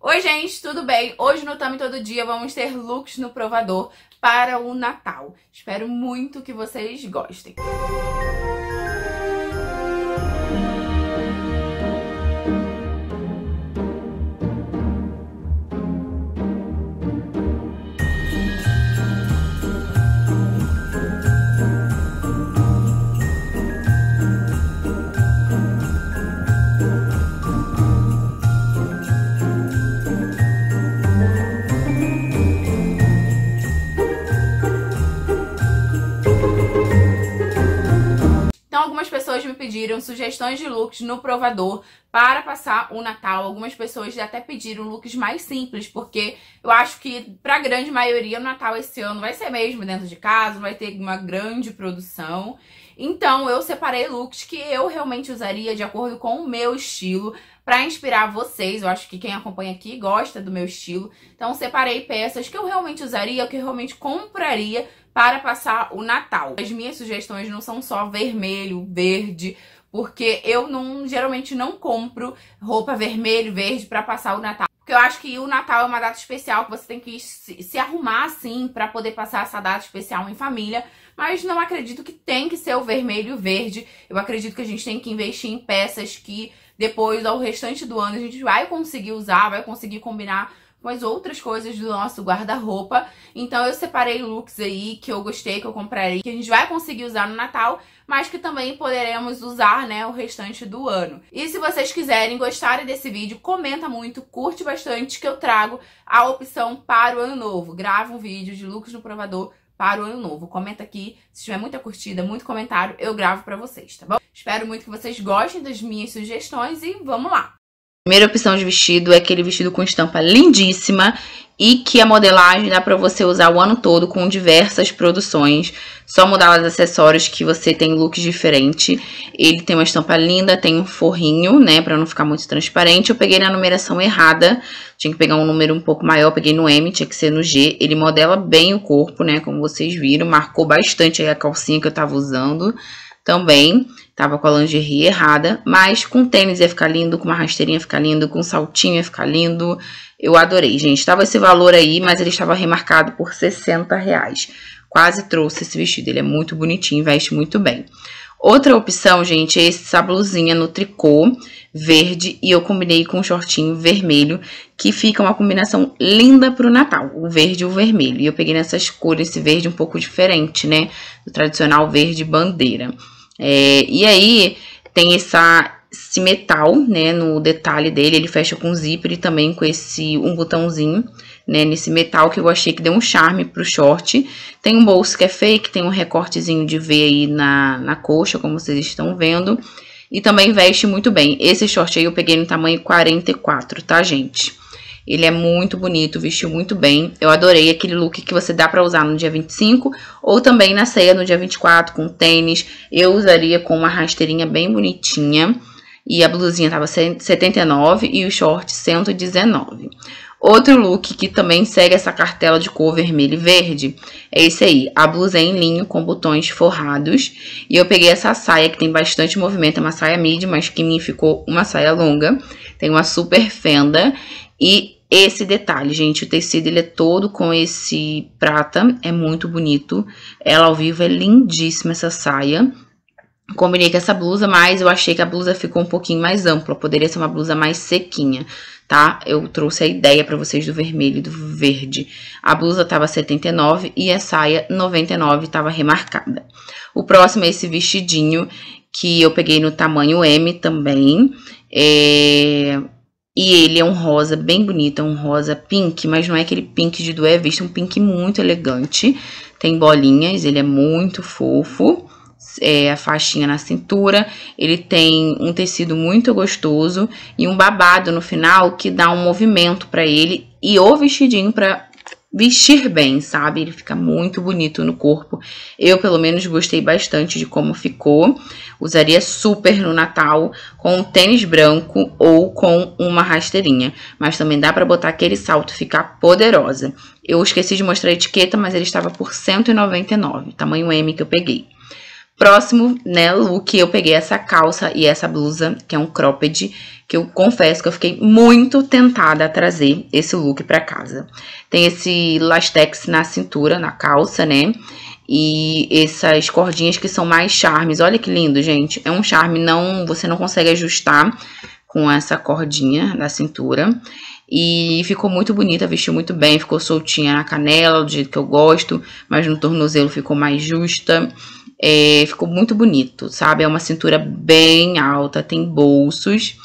Oi, gente, tudo bem? Hoje no Tame Todo Dia vamos ter looks no provador para o Natal. Espero muito que vocês gostem. Música pediram sugestões de looks no provador para passar o Natal. Algumas pessoas até pediram looks mais simples, porque eu acho que para a grande maioria o Natal esse ano vai ser mesmo dentro de casa, vai ter uma grande produção. Então eu separei looks que eu realmente usaria de acordo com o meu estilo para inspirar vocês. Eu acho que quem acompanha aqui gosta do meu estilo. Então separei peças que eu realmente usaria, que eu realmente compraria para passar o Natal. As minhas sugestões não são só vermelho, verde, porque eu não geralmente não compro roupa vermelho, verde para passar o Natal. Porque eu acho que o Natal é uma data especial que você tem que se, se arrumar assim para poder passar essa data especial em família, mas não acredito que tem que ser o vermelho e o verde. Eu acredito que a gente tem que investir em peças que depois ao restante do ano a gente vai conseguir usar, vai conseguir combinar com as outras coisas do nosso guarda-roupa. Então eu separei looks aí que eu gostei, que eu comprarei, que a gente vai conseguir usar no Natal, mas que também poderemos usar, né, o restante do ano. E se vocês quiserem, gostarem desse vídeo, comenta muito, curte bastante, que eu trago a opção para o ano novo. Grava um vídeo de looks no provador para o ano novo. Comenta aqui, se tiver muita curtida, muito comentário, eu gravo para vocês, tá bom? Espero muito que vocês gostem das minhas sugestões e vamos lá! Primeira opção de vestido é aquele vestido com estampa lindíssima e que a modelagem dá para você usar o ano todo com diversas produções. Só mudar os acessórios que você tem looks diferente. Ele tem uma estampa linda, tem um forrinho, né, para não ficar muito transparente. Eu peguei na numeração errada, tinha que pegar um número um pouco maior, peguei no M, tinha que ser no G. Ele modela bem o corpo, né, como vocês viram, marcou bastante aí a calcinha que eu tava usando também. Tava com a lingerie errada, mas com tênis ia ficar lindo, com uma rasteirinha ia ficar lindo, com saltinho ia ficar lindo. Eu adorei, gente. Tava esse valor aí, mas ele estava remarcado por 60 reais. Quase trouxe esse vestido, ele é muito bonitinho, veste muito bem. Outra opção, gente, é essa blusinha no tricô verde e eu combinei com um shortinho vermelho, que fica uma combinação linda pro Natal, o verde e o vermelho. E eu peguei nessas cores, esse verde um pouco diferente, né, do tradicional verde bandeira. É, e aí tem essa, esse metal, né, no detalhe dele, ele fecha com zíper e também com esse um botãozinho, né, nesse metal que eu achei que deu um charme pro short. Tem um bolso que é fake, tem um recortezinho de V aí na, na coxa, como vocês estão vendo. E também veste muito bem. Esse short aí eu peguei no tamanho 44, tá, gente? Ele é muito bonito, vestiu muito bem. Eu adorei aquele look que você dá para usar no dia 25 ou também na ceia no dia 24 com tênis. Eu usaria com uma rasteirinha bem bonitinha. E a blusinha tava 79 e o short 119. Outro look que também segue essa cartela de cor vermelho e verde é esse aí. A blusa é em linho com botões forrados. E eu peguei essa saia que tem bastante movimento. É uma saia midi, mas que me ficou uma saia longa. Tem uma super fenda. E esse detalhe, gente, o tecido ele é todo com esse prata, é muito bonito. Ela ao vivo é lindíssima essa saia. Combinei com essa blusa, mas eu achei que a blusa ficou um pouquinho mais ampla, poderia ser uma blusa mais sequinha, tá? Eu trouxe a ideia para vocês do vermelho e do verde. A blusa tava 79 e a saia 99 tava remarcada. O próximo é esse vestidinho que eu peguei no tamanho M também. É e ele é um rosa bem bonito, é um rosa pink, mas não é aquele pink de Dué Vista, é um pink muito elegante. Tem bolinhas, ele é muito fofo. É, a faixinha na cintura, ele tem um tecido muito gostoso e um babado no final que dá um movimento para ele e o vestidinho para vestir bem, sabe? Ele fica muito bonito no corpo. Eu, pelo menos, gostei bastante de como ficou. Usaria super no Natal com um tênis branco ou com uma rasteirinha. Mas também dá para botar aquele salto ficar poderosa. Eu esqueci de mostrar a etiqueta, mas ele estava por 199, tamanho M que eu peguei. Próximo, né, look, eu peguei essa calça e essa blusa, que é um cropped, que eu confesso que eu fiquei muito tentada a trazer esse look para casa. Tem esse lastex na cintura, na calça, né? E essas cordinhas que são mais charmes. Olha que lindo, gente. É um charme, não, você não consegue ajustar com essa cordinha na cintura. E ficou muito bonita, vestiu muito bem, ficou soltinha na canela, do jeito que eu gosto, mas no tornozelo ficou mais justa. É, ficou muito bonito, sabe? É uma cintura bem alta, tem bolsos.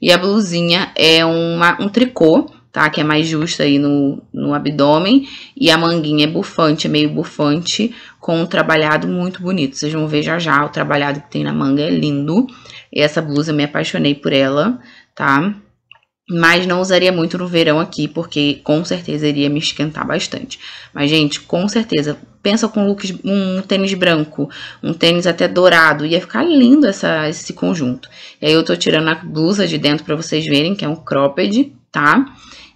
E a blusinha é uma, um tricô, tá? Que é mais justa aí no, no abdômen. E a manguinha é bufante, é meio bufante, com um trabalhado muito bonito. Vocês vão ver já já, o trabalhado que tem na manga é lindo. E essa blusa, me apaixonei por ela, tá? Mas não usaria muito no verão aqui, porque com certeza iria me esquentar bastante. Mas, gente, com certeza pensa com looks, um tênis branco, um tênis até dourado, ia ficar lindo essa, esse conjunto. E aí eu tô tirando a blusa de dentro para vocês verem, que é um cropped, tá?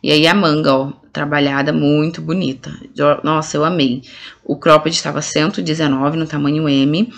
E aí a manga, ó, trabalhada, muito bonita. Nossa, eu amei. O cropped estava 119 no tamanho M.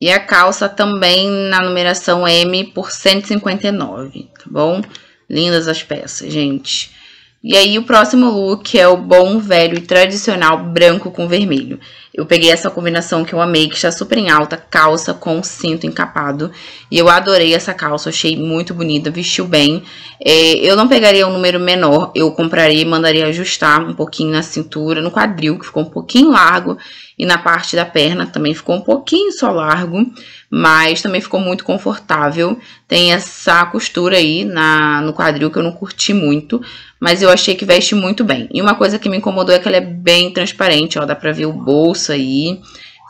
E a calça também na numeração M por 159, tá bom? Lindas as peças, gente. E aí o próximo look é o bom, velho e tradicional branco com vermelho. Eu peguei essa combinação que eu amei, que está super em alta, calça com cinto encapado. E eu adorei essa calça, achei muito bonita, vestiu bem. É, eu não pegaria um número menor, eu compraria e mandaria ajustar um pouquinho na cintura, no quadril, que ficou um pouquinho largo. E na parte da perna também ficou um pouquinho só largo, mas também ficou muito confortável. Tem essa costura aí na, no quadril que eu não curti muito, mas eu achei que veste muito bem. E uma coisa que me incomodou é que ela é bem transparente, ó, dá pra ver o bolso bolsa aí.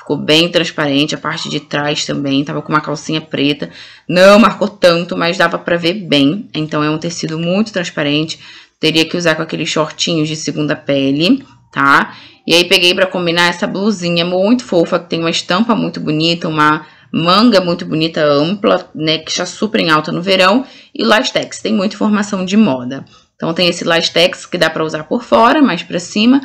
Ficou bem transparente, a parte de trás também, tava com uma calcinha preta. Não marcou tanto, mas dava para ver bem. Então é um tecido muito transparente. Teria que usar com aqueles shortinhos de segunda pele, tá? E aí peguei para combinar essa blusinha muito fofa, que tem uma estampa muito bonita, uma manga muito bonita, ampla, né, que está super em alta no verão, e lastex, tem muita informação de moda. Então tem esse lastex que dá para usar por fora, mais para cima,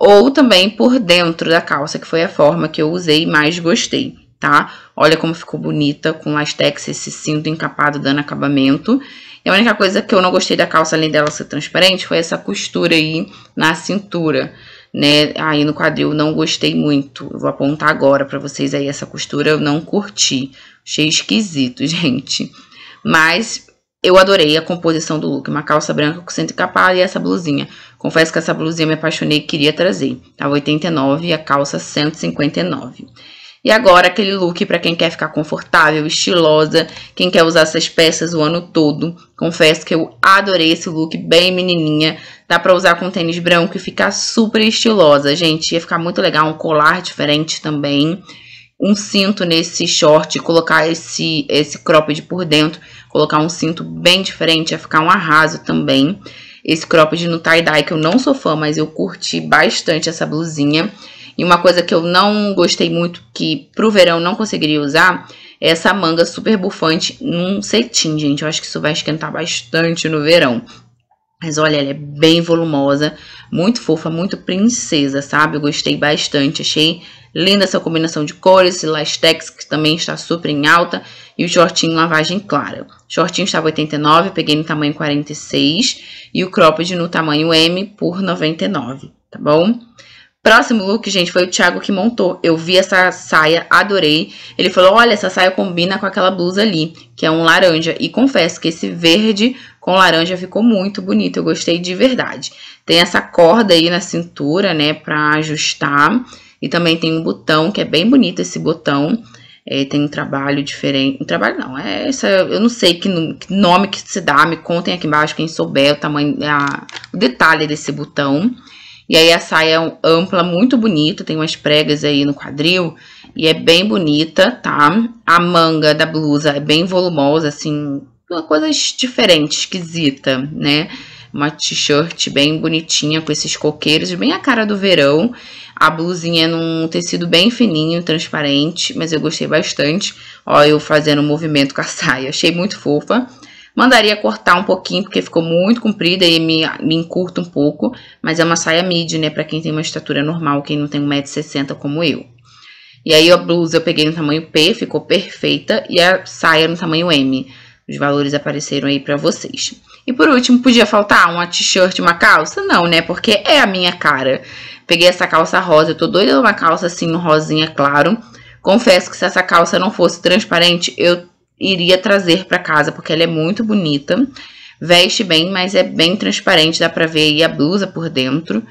ou também por dentro da calça, que foi a forma que eu usei e mais gostei, tá? Olha como ficou bonita com lastex, esse cinto encapado dando acabamento. E a única coisa que eu não gostei da calça, além dela ser transparente, foi essa costura aí na cintura, né? Aí no quadril não gostei muito. Eu vou apontar agora pra vocês aí essa costura, eu não curti. Achei esquisito, gente. Mas eu adorei a composição do look, uma calça branca com cinto encapada e essa blusinha. Confesso que essa blusinha me apaixonei e queria trazer. Tá, Tava 89 e a calça 159. E agora aquele look para quem quer ficar confortável, estilosa, quem quer usar essas peças o ano todo. Confesso que eu adorei esse look bem menininha. Dá para usar com tênis branco e ficar super estilosa, gente. Ia ficar muito legal um colar diferente também um cinto nesse short, colocar esse, esse cropped por dentro, colocar um cinto bem diferente, ia ficar um arraso também. Esse cropped no tie-dye, que eu não sou fã, mas eu curti bastante essa blusinha. E uma coisa que eu não gostei muito, que pro verão não conseguiria usar, é essa manga super bufante num cetim, gente. Eu acho que isso vai esquentar bastante no verão. Mas olha, ela é bem volumosa, muito fofa, muito princesa, sabe? Eu gostei bastante, achei Linda essa combinação de cores, esse lastex que também está super em alta e o shortinho lavagem clara. O shortinho estava 89, peguei no tamanho 46 e o cropped no tamanho M por 99, tá bom? Próximo look, gente, foi o Thiago que montou. Eu vi essa saia, adorei. Ele falou: "Olha, essa saia combina com aquela blusa ali, que é um laranja". E confesso que esse verde com laranja ficou muito bonito, eu gostei de verdade. Tem essa corda aí na cintura, né, para ajustar. E também tem um botão, que é bem bonito esse botão. É, tem um trabalho diferente. Um trabalho não, é essa. Eu não sei que, nome que se dá. Me contem aqui embaixo quem souber o tamanho, a, o detalhe desse botão. E aí a saia é ampla, muito bonita, tem umas pregas aí no quadril e é bem bonita, tá? A manga da blusa é bem volumosa, assim, uma coisa diferente, esquisita, né? uma t-shirt bem bonitinha com esses coqueiros, bem a cara do verão. A blusinha é num tecido bem fininho, transparente, mas eu gostei bastante. Ó, eu fazendo um movimento com a saia, achei muito fofa. Mandaria cortar um pouquinho, porque ficou muito comprida e me, me encurta um pouco. Mas é uma saia mid, né? Pra quem tem uma estatura normal, quem não tem 1,60m como eu. E aí a blusa eu peguei no tamanho P, ficou perfeita. E a saia no tamanho M. Os valores apareceram aí para vocês. E por último, podia faltar uma t-shirt, uma calça? Não, né? Porque é a minha cara. Peguei essa calça rosa, eu tô doida numa calça assim, rosinha, claro. Confesso que se essa calça não fosse transparente, eu iria trazer para casa, porque ela é muito bonita. Veste bem, mas é bem transparente, dá pra ver aí a blusa por dentro.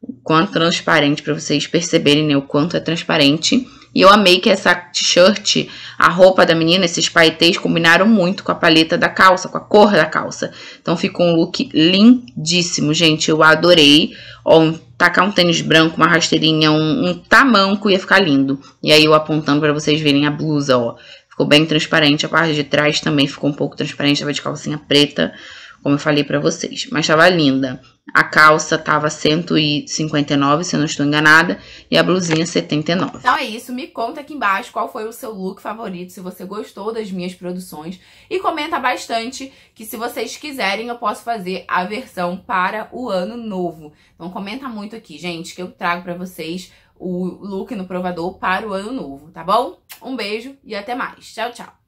O quanto transparente, para vocês perceberem né, o quanto é transparente. E eu amei que essa t-shirt, a roupa da menina, esses paetês combinaram muito com a paleta da calça, com a cor da calça. Então ficou um look lindíssimo, gente. Eu adorei. Ó, um, tacar um tênis branco, uma rasteirinha, um, um tamanco ia ficar lindo. E aí eu apontando para vocês verem a blusa, ó. Ficou bem transparente, a parte de trás também ficou um pouco transparente, tava de calcinha preta como eu falei para vocês. Mas estava linda. A calça tava 159, se eu não estou enganada, e a blusinha 79. Então é isso, me conta aqui embaixo qual foi o seu look favorito, se você gostou das minhas produções e comenta bastante que se vocês quiserem eu posso fazer a versão para o ano novo. Então comenta muito aqui, gente, que eu trago para vocês o look no provador para o ano novo, tá bom? Um beijo e até mais. Tchau, tchau.